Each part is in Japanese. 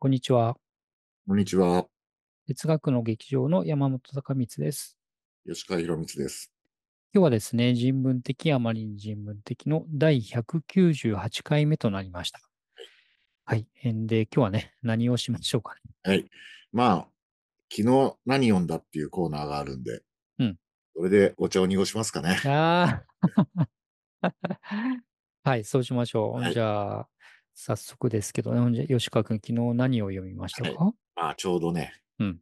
こんにちは。こんにちは。哲学の劇場の山本隆光です。吉川博光です。今日はですね、人文的、あまりに人文的の第198回目となりました。はい。で、今日はね、何をしましょうかね。はい。まあ、昨日何読んだっていうコーナーがあるんで、うん。それでお茶を濁しますかね。ああ。はい、そうしましょう。はい、じゃあ、早速ですけど、吉川君、昨日何を読みましたか、はい、あちょうどね、うん、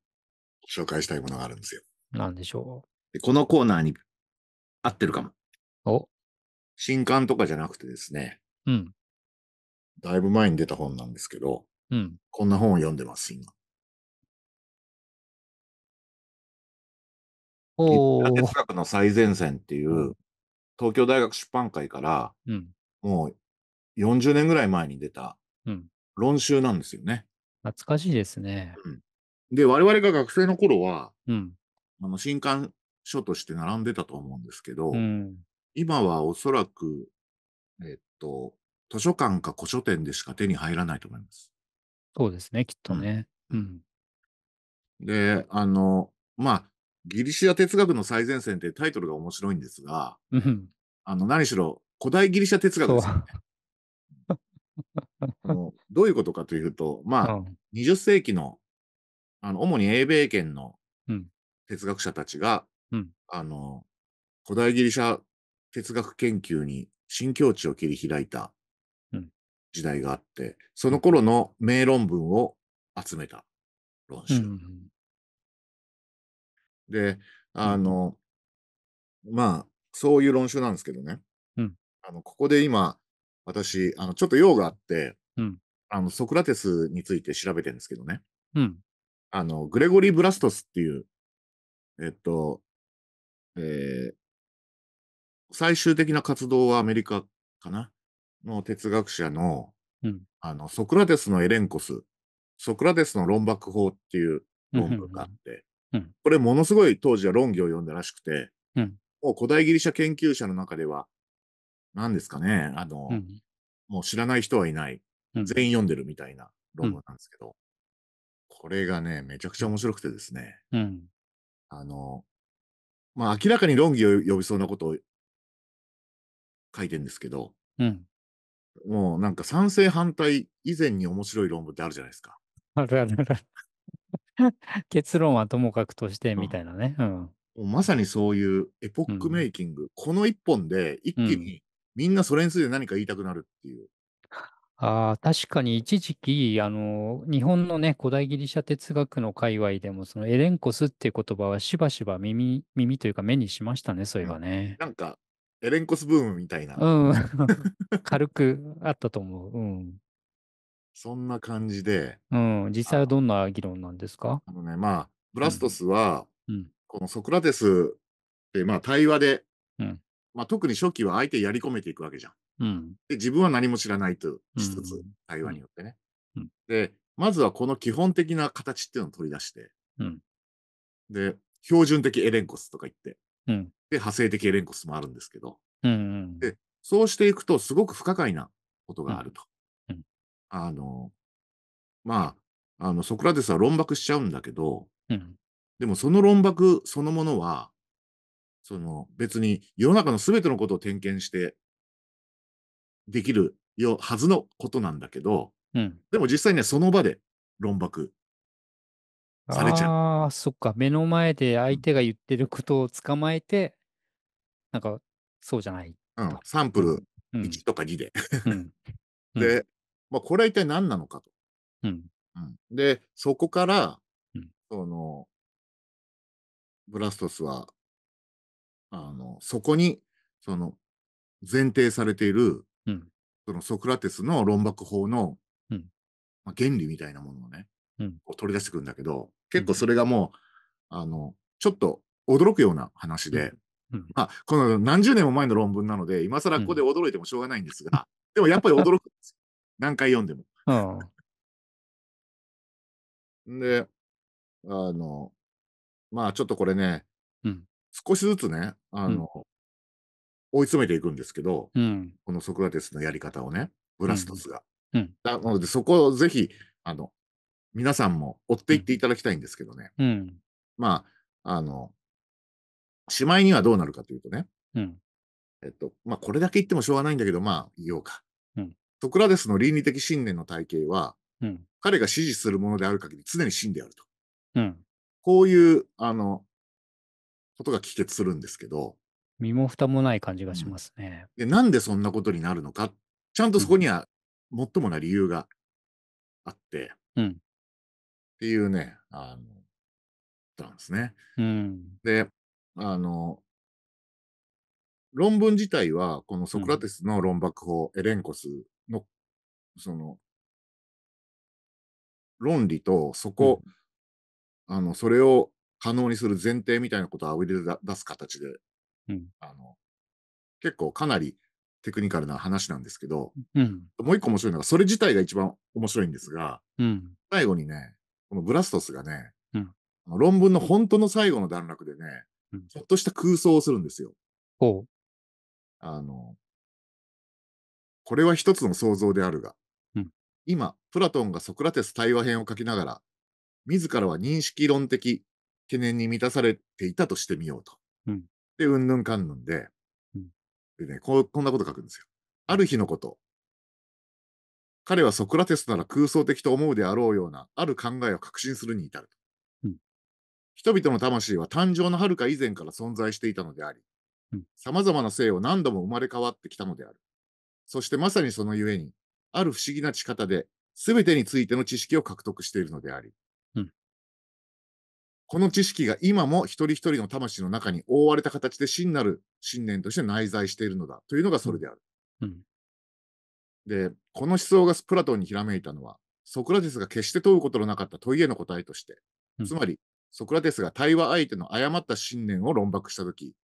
紹介したいものがあるんですよ。なんでしょう。このコーナーに合ってるかも。お新刊とかじゃなくてですね、うん、だいぶ前に出た本なんですけど、うん、こんな本を読んでます、今。お哲学の最前線っていう、東京大学出版会から、うん、もう40年ぐらい前に出た論集なんですよね。うん、懐かしいですね、うん。で、我々が学生の頃は、うん、あの新刊書として並んでたと思うんですけど、今はおそらく、えっと、図書館か古書店でしか手に入らないと思います。そうですね、きっとね。うん、で、あの、まあ、ギリシア哲学の最前線ってタイトルが面白いんですが、あの、何しろ古代ギリシャ哲学ですよね。どういうことかというと、まあ、うん、20世紀の、あの、主に英米圏の哲学者たちが、うん、あの、古代ギリシャ哲学研究に新境地を切り開いた時代があって、その頃の名論文を集めた論集。うんうんで、あの、まあ、そういう論集なんですけどね。うん、あのここで今、私、あのちょっと用があって、うん、あの、ソクラテスについて調べてるんですけどね。うん。あの、グレゴリー・ブラストスっていう、えっと、えー、最終的な活動はアメリカかなの哲学者の、うん、あの、ソクラテスのエレンコス、ソクラテスの論爆法っていう論文があって、うん、これものすごい当時は論議を読んだらしくて、うん、もう古代ギリシャ研究者の中では、何ですかね、あの、もう知らない人はいない全員読んでるみたいな論文なんですけど、うん、これがね、めちゃくちゃ面白くてですね、うん、あの、まあ、明らかに論議を呼びそうなことを書いてるんですけど、うん、もうなんか賛成反対以前に面白い論文ってあるじゃないですか。あるあるある。結論はともかくとしてみたいなね。うん、まさにそういうエポックメイキング、うん、この一本で一気にみんなそれについて何か言いたくなるっていう。ああ、確かに一時期、あの、日本のね、古代ギリシャ哲学の界隈でも、そのエレンコスっていう言葉はしばしば耳、耳というか目にしましたね、そういえばね。なんか、エレンコスブームみたいな。うん。軽くあったと思う。うん。そんな感じで。うん。実際はどんな議論なんですかあのね、まあ、ブラストスは、うん、このソクラテスって、まあ、対話で、うん、まあ、特に初期は相手やり込めていくわけじゃん。で自分は何も知らないとしつつ、うん、対話によってね、うん、で、まずはこの基本的な形っていうのを取り出して、で、標準的エレンコスとか言って、で、派生的エレンコスもあるんですけど、うんうん、で、そうしていくとすごく不可解なことがあると。あの、まあ、あの、ソクラテスは論爆しちゃうんだけど、でもその論爆そのものは、その別に世の中の全てのことを点検してできるよはずのことなんだけど、うん、でも実際ね、その場で論爆されちゃう。ああ、そっか。目の前で相手が言ってることを捕まえて、うん、なんか、そうじゃない。うん、サンプル1とか2で。で、まあ、これは一体何なのかと。うんうん、で、そこから、うん、その、ブラストスは、あの、そこに、その、前提されているそのソクラテスの論爆法の、うんまあ、原理みたいなものをね、うん、取り出してくるんだけど、結構それがもう、うん、あの、ちょっと驚くような話で、うんまあ、この何十年も前の論文なので、今更ここで驚いてもしょうがないんですが、でもやっぱり驚くんですよ。何回読んでも。で、あの、まあちょっとこれね、少しずつね、あの、追い詰めていくんですけど、うん、このソクラテスのやり方をね、ブラストスが。うん、なので、そこをぜひ、あの、皆さんも追っていっていただきたいんですけどね。うん、まあ、あの、しまいにはどうなるかというとね、うん、えっと、まあ、これだけ言ってもしょうがないんだけど、まあ、言おうか。うん、ソクラテスの倫理的信念の体系は、うん、彼が支持するものである限り常に真であると。うん、こういう、あの、ことが帰結するんですけど、身も蓋もない感じがしますね。で、なんでそんなことになるのか、ちゃんとそこには、最もな理由があって、うん、っていうね、あの、たんですね。うん、で、あの、論文自体は、このソクラテスの論爆法、うん、エレンコスの、その、論理と、そこ、うん、あの、それを可能にする前提みたいなことをあぶり出す形でうん、あの結構かなりテクニカルな話なんですけど、うん、もう一個面白いのが、それ自体が一番面白いんですが、うん、最後にね、このブラストスがね、うん、論文の本当の最後の段落でね、ちょっとした空想をするんですよ。あの、これは一つの想像であるが、今、プラトンがソクラテス対話編を書きながら、自らは認識論的懸念に満たされていたとしてみようと。で、うんぬんかんぬんで、でねこう、こんなこと書くんですよ。ある日のこと、彼はソクラテスなら空想的と思うであろうような、ある考えを確信するに至ると。うん、人々の魂は誕生のはるか以前から存在していたのであり、さまざまな性を何度も生まれ変わってきたのである。そしてまさにそのゆえに、ある不思議な仕方で、すべてについての知識を獲得しているのであり、この知識が今も一人一人の魂の中に覆われた形で真なる信念として内在しているのだというのがそれである。うん、で、この思想がスプラトンにひらめいたのは、ソクラテスが決して問うことのなかった問いへの答えとして、つまり、ソクラテスが対話相手の誤った信念を論白したとき、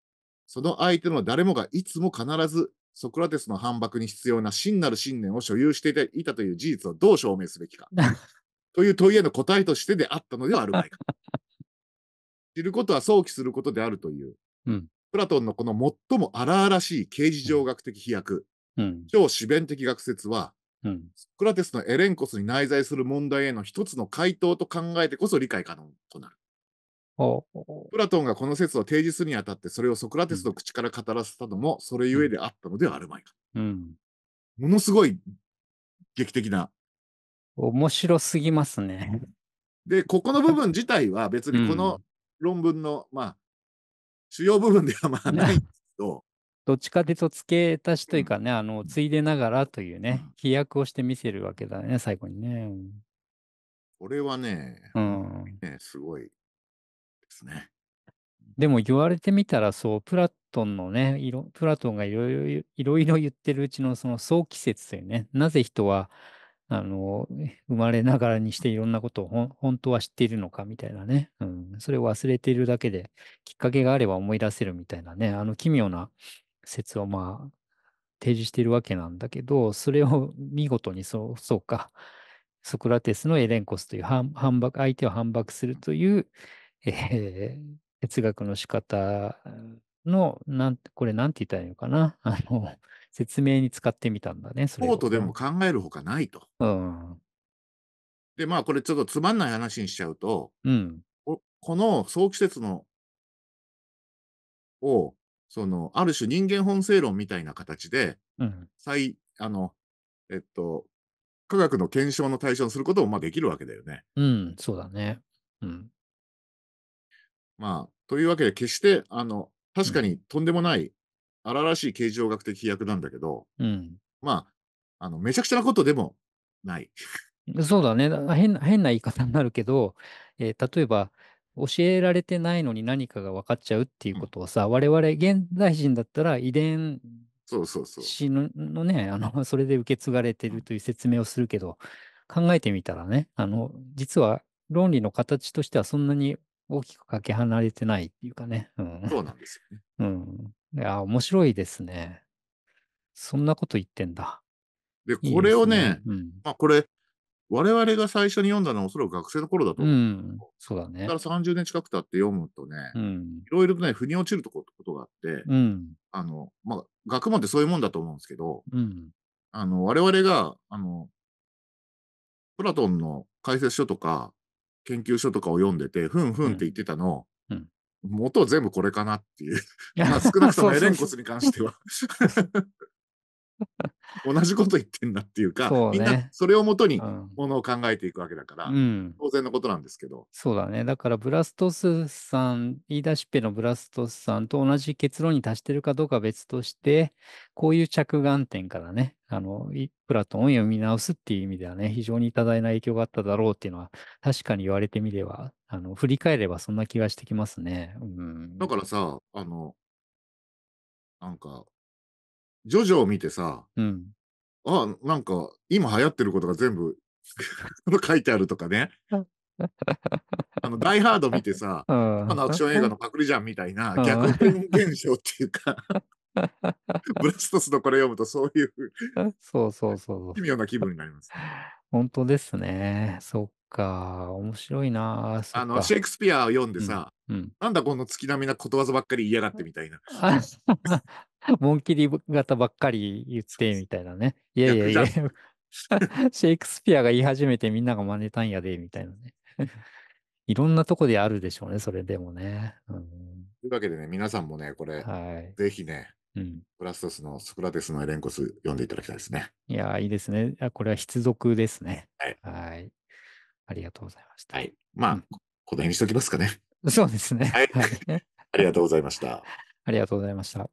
その相手の誰もがいつも必ずソクラテスの反駁に必要な真なる信念を所有していたという事実をどう証明すべきか、という問いへの答えとしてであったのではあるまいか。知ることは想起することであるという、うん、プラトンのこの最も荒々しい形事上学的飛躍、うん、超主弁的学説は、うん、ソクラテスのエレンコスに内在する問題への一つの回答と考えてこそ理解可能となる。プラトンがこの説を提示するにあたってそれをソクラテスの口から語らせたのもそれゆえであったのではあるまいか。うん、ものすごい劇的な。面白すぎますね。で、ここの部分自体は別にこの論文の、まあ、主要部分ではまあないんですけど。どっちかというと付け足しというかね、うん、あの、ついでながらというね、飛躍をして見せるわけだね、最後にね。これはね、うん、ねすごいですね。でも言われてみたら、そう、プラトンのね、プラトンがいろいろ言ってるうちのその早期説というね、なぜ人はあの、生まれながらにしていろんなことを本当は知っているのかみたいなね、うん、それを忘れているだけで、きっかけがあれば思い出せるみたいなね、あの奇妙な説をまあ、提示しているわけなんだけど、それを見事にそう、そうか、ソクラテスのエレンコスという反駁、相手を反駁するという、えー、哲学の仕方の、なんこれなんて言ったらいいのかな、あの、説明に使ってみたんだね。それートでも考えるほかないと。うん。で、まあ、これちょっとつまんない話にしちゃうと、うん。この早期説のを、その、ある種人間本性論みたいな形で、うん。再、あの、えっと、科学の検証の対象にすることもまあできるわけだよね。うん。そうだね。うん。まあ、というわけで、決して、あの、確かにとんでもない荒々しい形状学的飛躍なんだけど、うん、まあ、あの、めちゃくちゃなことでもない。そうだね変な。変な言い方になるけど、えー、例えば、教えられてないのに何かが分かっちゃうっていうことをさ、うん、我々現代人だったら遺伝子のねあの、それで受け継がれてるという説明をするけど、考えてみたらね、あの、実は論理の形としてはそんなに大きくかけ離れてないっていうかね。うん、そうなんですよね。うん。いや、面白いですね。そんなこと言ってんだ。で、これをね、いいねうん、まあこれ、我々が最初に読んだのはおそらく学生の頃だと思う、うん。そうだね。だから30年近く経って読むとね、いろいろとね、腑に落ちるとことがあって、うん、あの、まあ、学問ってそういうもんだと思うんですけど、うん、あの、我々が、あの、プラトンの解説書とか、研究書とかを読んでて、ふんふんって言ってたの、うん、元全部これかなっていう。まあ少なくともエレンコスに関しては 同じこと言ってんだっていうか、ね、みんなそれをもとにものを考えていくわけだから、うん、当然のことなんですけどそうだねだからブラストスさん言い出しっぺのブラストスさんと同じ結論に達してるかどうかは別としてこういう着眼点からねあのプラトンを読み直すっていう意味ではね非常に多大な影響があっただろうっていうのは確かに言われてみればあの振り返ればそんな気がしてきますね、うん、だからさあのなんかジョジョを見てさ、うん、あ、なんか今流行ってることが全部書いてあるとかね。あの、ダイハード見てさ、あのアクション映画のパクリじゃんみたいな逆転現象っていうか ブラストスのこれ読むとそういうそうそうそう。奇妙な気分になります、本当ですね。そっか。面白いな。あの、シェイクスピアを読んでさ、うんうん、なんだこの月並みなことわざばっかり言いやがってみたいな。モンキリ型ばっかり言ってみたいなね。いやいやいや、シェイクスピアが言い始めてみんなが真似たんやで、みたいなね。いろんなとこであるでしょうね、それでもね。うん、というわけでね、皆さんもね、これ、はい、ぜひね、うん、プラストスのソクラテスのエレンコス読んでいただきたいですね。いや、いいですね。これは必読ですね。はい。ありがとうございました。はい。まあ、うん、この辺にしときますかね。そうですね。はい。ありがとうございました。ありがとうございました。